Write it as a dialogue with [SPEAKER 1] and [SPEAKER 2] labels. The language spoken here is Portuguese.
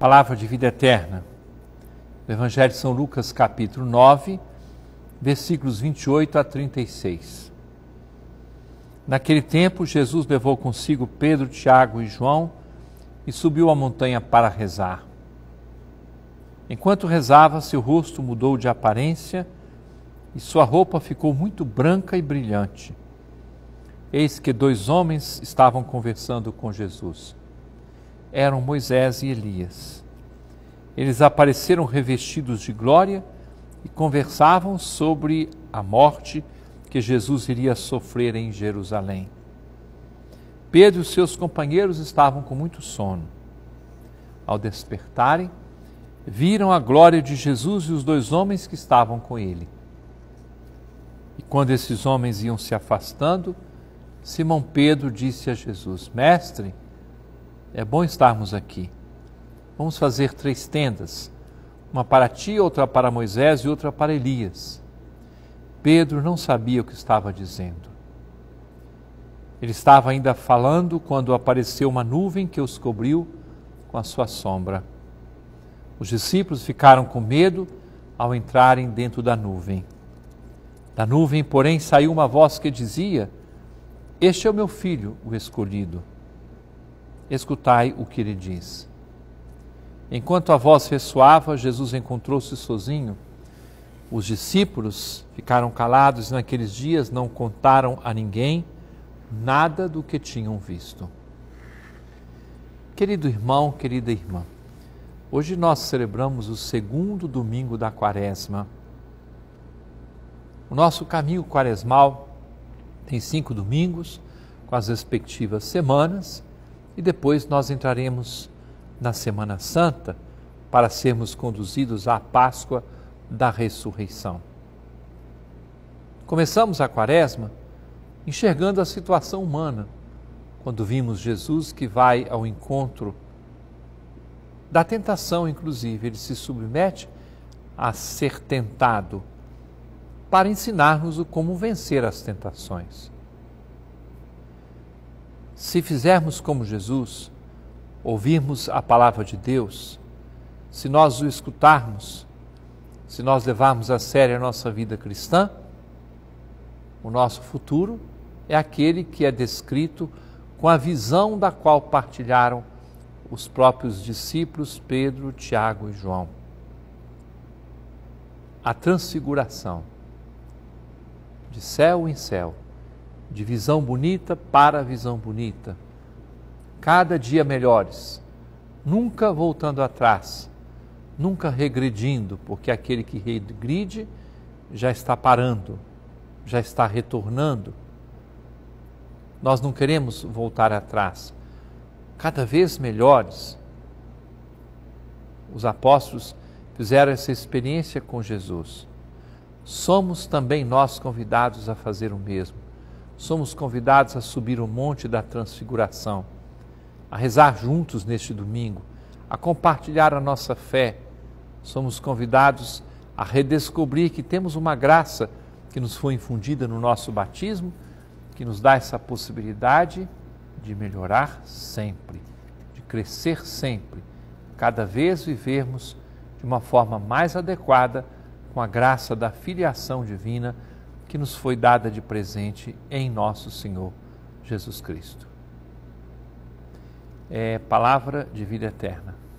[SPEAKER 1] palavra de vida eterna. Do Evangelho de São Lucas, capítulo 9, versículos 28 a 36. Naquele tempo, Jesus levou consigo Pedro, Tiago e João e subiu a montanha para rezar. Enquanto rezava, seu rosto mudou de aparência e sua roupa ficou muito branca e brilhante. Eis que dois homens estavam conversando com Jesus eram Moisés e Elias. Eles apareceram revestidos de glória e conversavam sobre a morte que Jesus iria sofrer em Jerusalém. Pedro e seus companheiros estavam com muito sono. Ao despertarem, viram a glória de Jesus e os dois homens que estavam com ele. E quando esses homens iam se afastando, Simão Pedro disse a Jesus: Mestre, é bom estarmos aqui. Vamos fazer três tendas: uma para ti, outra para Moisés e outra para Elias. Pedro não sabia o que estava dizendo. Ele estava ainda falando quando apareceu uma nuvem que os cobriu com a sua sombra. Os discípulos ficaram com medo ao entrarem dentro da nuvem. Da nuvem, porém, saiu uma voz que dizia: Este é o meu filho, o escolhido escutai o que ele diz. Enquanto a voz ressoava, Jesus encontrou-se sozinho. Os discípulos ficaram calados e naqueles dias não contaram a ninguém nada do que tinham visto. Querido irmão, querida irmã, hoje nós celebramos o segundo domingo da quaresma. O nosso caminho quaresmal tem cinco domingos com as respectivas semanas e depois nós entraremos na Semana Santa para sermos conduzidos à Páscoa da ressurreição. Começamos a Quaresma enxergando a situação humana, quando vimos Jesus que vai ao encontro da tentação, inclusive, ele se submete a ser tentado para ensinar-nos como vencer as tentações. Se fizermos como Jesus, ouvirmos a palavra de Deus, se nós o escutarmos, se nós levarmos a sério a nossa vida cristã, o nosso futuro é aquele que é descrito com a visão da qual partilharam os próprios discípulos Pedro, Tiago e João. A transfiguração, de céu em céu de visão bonita para visão bonita, cada dia melhores, nunca voltando atrás, nunca regredindo, porque aquele que regride já está parando, já está retornando. Nós não queremos voltar atrás, cada vez melhores. Os apóstolos fizeram essa experiência com Jesus. Somos também nós convidados a fazer o mesmo somos convidados a subir o Monte da Transfiguração, a rezar juntos neste domingo, a compartilhar a nossa fé. Somos convidados a redescobrir que temos uma graça que nos foi infundida no nosso batismo, que nos dá essa possibilidade de melhorar sempre, de crescer sempre, cada vez vivermos de uma forma mais adequada com a graça da filiação divina que nos foi dada de presente em nosso Senhor Jesus Cristo. É palavra de vida eterna.